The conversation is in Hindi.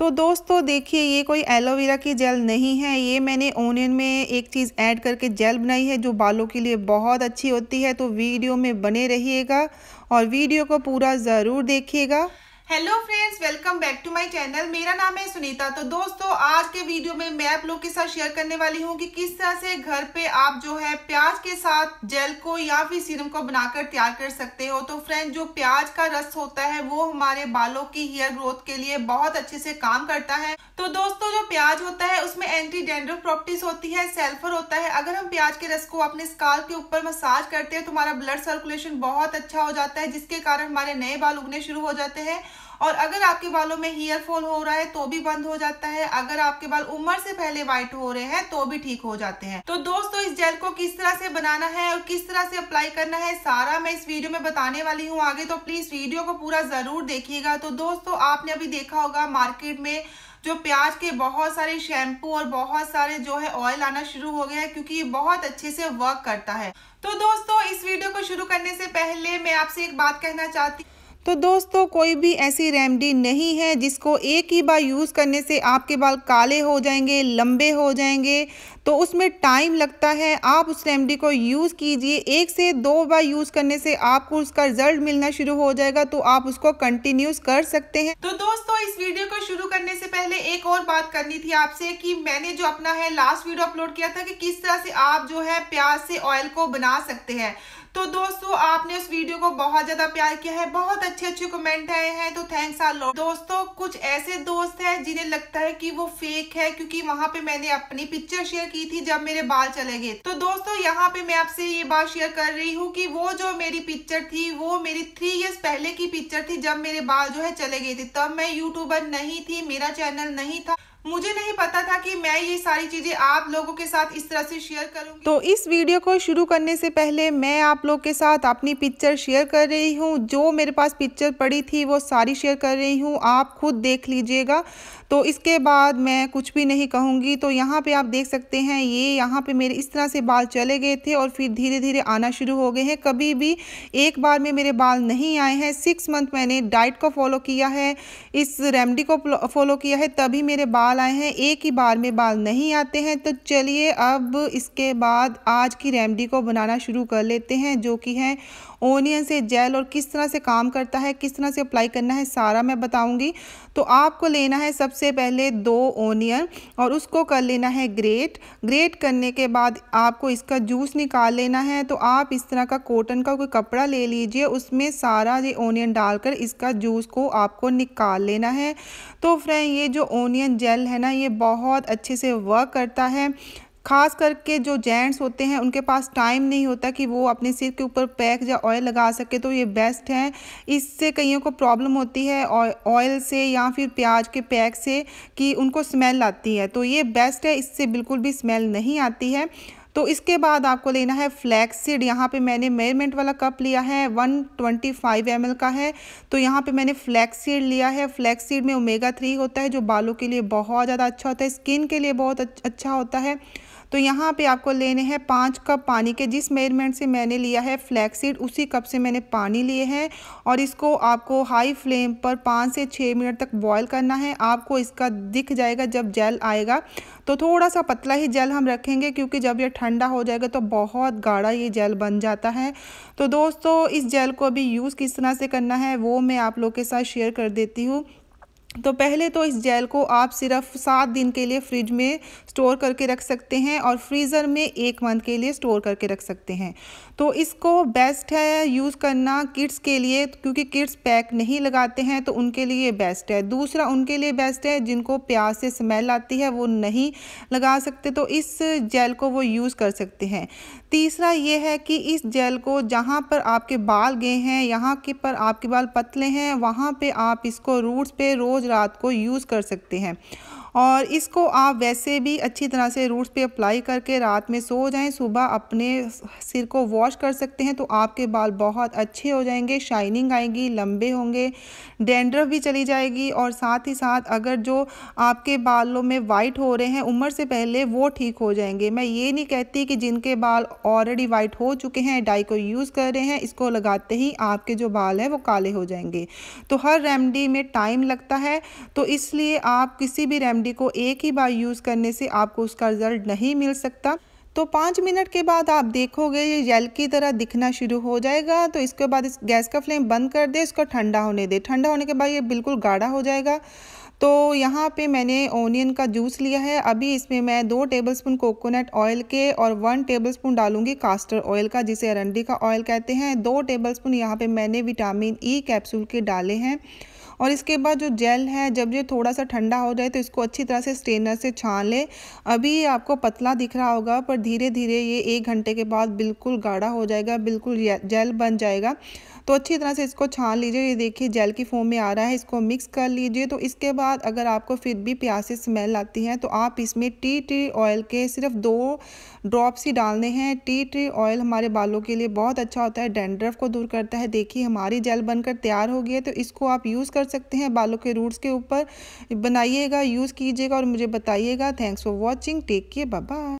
तो दोस्तों देखिए ये कोई एलोवेरा की जेल नहीं है ये मैंने ओनियन में एक चीज़ ऐड करके जेल बनाई है जो बालों के लिए बहुत अच्छी होती है तो वीडियो में बने रहिएगा और वीडियो को पूरा ज़रूर देखिएगा hello friends welcome back to my channel मेरा नाम है सुनीता तो दोस्तों आज के वीडियो में मैं आप लोग के साथ शेयर करने वाली हूँ कि किस तरह से घर पे आप जो है प्याज के साथ जेल को या फिर सीरम को बनाकर तैयार कर सकते हो तो फ्रेंड्स जो प्याज का रस होता है वो हमारे बालों की हेयर ग्रोथ के लिए बहुत अच्छे से काम करता है तो दोस्तों जो प्याज होता है उसमें एंटी डेंड्रफ प्रॉपर्टीज होती है सेल्फर होता है अगर हम प्याज के रस को अपने स्काल के ऊपर मसाज करते हैं तो हमारा ब्लड सर्कुलेशन बहुत अच्छा हो जाता है जिसके कारण हमारे नए बाल उगने शुरू हो जाते हैं और अगर आपके बालों में हेयर फॉल हो रहा है तो भी बंद हो जाता है अगर आपके बाल उम्र से पहले व्हाइट हो रहे हैं तो भी ठीक हो जाते हैं तो दोस्तों इस जेल को किस तरह से बनाना है और किस तरह से अप्लाई करना है सारा मैं इस वीडियो में बताने वाली हूँ आगे तो प्लीज वीडियो को पूरा जरूर देखिएगा तो दोस्तों आपने अभी देखा होगा मार्केट में जो प्याज के बहुत सारे शैम्पू और बहुत सारे जो है ऑयल आना शुरू हो गया है क्योंकि ये बहुत अच्छे से वर्क करता है तो दोस्तों इस वीडियो को शुरू करने से पहले मैं आपसे एक बात कहना चाहती तो दोस्तों कोई भी ऐसी रेमडी नहीं है जिसको एक ही बार यूज़ करने से आपके बाल काले हो जाएंगे लंबे हो जाएंगे तो उसमें टाइम लगता है आप उस रेमडी को यूज़ कीजिए एक से दो बार यूज़ करने से आपको उसका रिजल्ट मिलना शुरू हो जाएगा तो आप उसको कंटिन्यूस कर सकते हैं तो दोस्तों इस वीडियो को शुरू करने से पहले एक और बात करनी थी आपसे कि मैंने जो अपना है लास्ट वीडियो अपलोड किया था कि किस तरह से आप जो है प्याज से ऑयल को बना सकते हैं तो दोस्तों आपने उस वीडियो को बहुत ज्यादा प्यार किया है बहुत अच्छे अच्छे कमेंट आए हैं तो थैंक्स आर लॉट दोस्तों कुछ ऐसे दोस्त हैं जिन्हें लगता है कि वो फेक है क्योंकि वहां पे मैंने अपनी पिक्चर शेयर की थी जब मेरे बाल चले गए तो दोस्तों यहाँ पे मैं आपसे ये बात शेयर कर रही हूँ की वो जो मेरी पिक्चर थी वो मेरी थ्री ईयर्स पहले की पिक्चर थी जब मेरे बाल जो है चले गए थे तब मैं यूट्यूबर नहीं थी मेरा चैनल नहीं था मुझे नहीं पता था कि मैं ये सारी चीज़ें आप लोगों के साथ इस तरह से शेयर करूँ तो इस वीडियो को शुरू करने से पहले मैं आप लोग के साथ अपनी पिक्चर शेयर कर रही हूँ जो मेरे पास पिक्चर पड़ी थी वो सारी शेयर कर रही हूँ आप खुद देख लीजिएगा तो इसके बाद मैं कुछ भी नहीं कहूँगी तो यहाँ पे आप देख सकते हैं ये यहाँ पे मेरे इस तरह से बाल चले गए थे और फिर धीरे धीरे आना शुरू हो गए हैं कभी भी एक बार में मेरे बाल नहीं आए हैं सिक्स मंथ मैंने डाइट को फॉलो किया है इस रेमडी को फॉलो किया है तभी मेरे बाल आए हैं एक ही बार में बाल नहीं आते हैं तो चलिए अब इसके बाद आज की रेमडी को बनाना शुरू कर लेते हैं जो कि है ओनियन से जेल और किस तरह से काम करता है किस तरह से अप्लाई करना है सारा मैं बताऊँगी तो आपको लेना है सबसे पहले दो ओनियन और उसको कर लेना है ग्रेट ग्रेट करने के बाद आपको इसका जूस निकाल लेना है तो आप इस तरह का कॉटन का कोई कपड़ा ले लीजिए उसमें सारा ये ओनियन डालकर इसका जूस को आपको निकाल लेना है तो फ्रेंड ये जो ओनियन जेल है ना ये बहुत अच्छे से वर्क करता है खास करके जो जेंट्स होते हैं उनके पास टाइम नहीं होता कि वो अपने सिर के ऊपर पैक या ऑयल लगा सके तो ये बेस्ट है इससे कईयों को प्रॉब्लम होती है ऑयल से या फिर प्याज के पैक से कि उनको स्मेल आती है तो ये बेस्ट है इससे बिल्कुल भी स्मेल नहीं आती है तो इसके बाद आपको लेना है सीड यहाँ पे मैंने मेजरमेंट वाला कप लिया है 125 ट्वेंटी का है तो यहाँ पे मैंने फ्लैक्स सीड लिया है फ्लैक्स सीड में ओमेगा थ्री होता है जो बालों के लिए बहुत ज़्यादा अच्छा होता है स्किन के लिए बहुत अच्छा होता है तो यहाँ पे आपको लेने हैं पाँच कप पानी के जिस मेजरमेंट से मैंने लिया है फ्लैक्सीड उसी कप से मैंने पानी लिए हैं और इसको आपको हाई फ्लेम पर पाँच से छः मिनट तक बॉयल करना है आपको इसका दिख जाएगा जब जेल आएगा तो थोड़ा सा पतला ही जेल हम रखेंगे क्योंकि जब यह ठंडा हो जाएगा तो बहुत गाढ़ा ये जेल बन जाता है तो दोस्तों इस जेल को अभी यूज़ किस तरह से करना है वो मैं आप लोग के साथ शेयर कर देती हूँ तो पहले तो इस जेल को आप सिर्फ सात दिन के लिए फ्रिज में स्टोर करके रख सकते हैं और फ्रीज़र में एक मंथ के लिए स्टोर करके रख सकते हैं तो इसको बेस्ट है यूज़ करना किड्स के लिए क्योंकि किड्स पैक नहीं लगाते हैं तो उनके लिए बेस्ट है दूसरा उनके लिए बेस्ट है जिनको प्याज से स्मेल आती है वो नहीं लगा सकते तो इस जेल को वो यूज़ कर सकते हैं तीसरा ये है कि इस जेल को जहाँ पर आपके बाल गए हैं यहाँ के पर आपके बाल पतले हैं वहाँ पर आप इसको रूट्स पर रोज़ रोज़ रात को यूज़ कर सकते हैं और इसको आप वैसे भी अच्छी तरह से रूट्स पे अप्लाई करके रात में सो जाएं सुबह अपने सिर को वॉश कर सकते हैं तो आपके बाल बहुत अच्छे हो जाएंगे शाइनिंग आएगी लंबे होंगे डेंड्रव भी चली जाएगी और साथ ही साथ अगर जो आपके बालों में वाइट हो रहे हैं उम्र से पहले वो ठीक हो जाएंगे मैं ये नहीं कहती कि जिनके बाल ऑलरेडी वाइट हो चुके हैं डाई को यूज़ कर रहे हैं इसको लगाते ही आपके जो बाल हैं वो काले हो जाएंगे तो हर रेमडी में टाइम लगता है तो इसलिए आप किसी भी रेमडी अंडे को एक ही बार यूज़ करने से आपको उसका रिज़ल्ट नहीं मिल सकता तो पाँच मिनट के बाद आप देखोगे ये जेल की तरह दिखना शुरू हो जाएगा तो इसके बाद इस गैस का फ्लेम बंद कर दे इसको ठंडा होने दे ठंडा होने के बाद ये बिल्कुल गाढ़ा हो जाएगा तो यहाँ पे मैंने ओनियन का जूस लिया है अभी इसमें मैं दो टेबलस्पून कोकोनट ऑयल के और वन टेबलस्पून डालूंगी कास्टर ऑयल का जिसे अरंडी का ऑयल कहते हैं दो टेबलस्पून यहाँ पे मैंने विटामिन ई कैप्सूल के डाले हैं और इसके बाद जो जेल है जब ये थोड़ा सा ठंडा हो जाए तो इसको अच्छी तरह से स्ट्रेनर से छान लें अभी आपको पतला दिख रहा होगा पर धीरे धीरे ये एक घंटे के बाद बिल्कुल गाढ़ा हो जाएगा बिल्कुल जेल बन जाएगा तो अच्छी तरह से इसको छान लीजिए ये देखिए जेल की फॉर्म में आ रहा है इसको मिक्स कर लीजिए तो इसके बाद अगर आपको फिर भी प्याज से स्मेल आती है तो आप इसमें टी ट्री ऑयल के सिर्फ दो ड्रॉप्स ही डालने हैं टी ट्री ऑयल हमारे बालों के लिए बहुत अच्छा होता है डेंड्रफ को दूर करता है देखिए हमारी जेल बनकर तैयार हो गई है तो इसको आप यूज़ कर सकते हैं बालों के रूट्स के ऊपर बनाइएगा यूज़ कीजिएगा और मुझे बताइएगा thanks for watching take care bye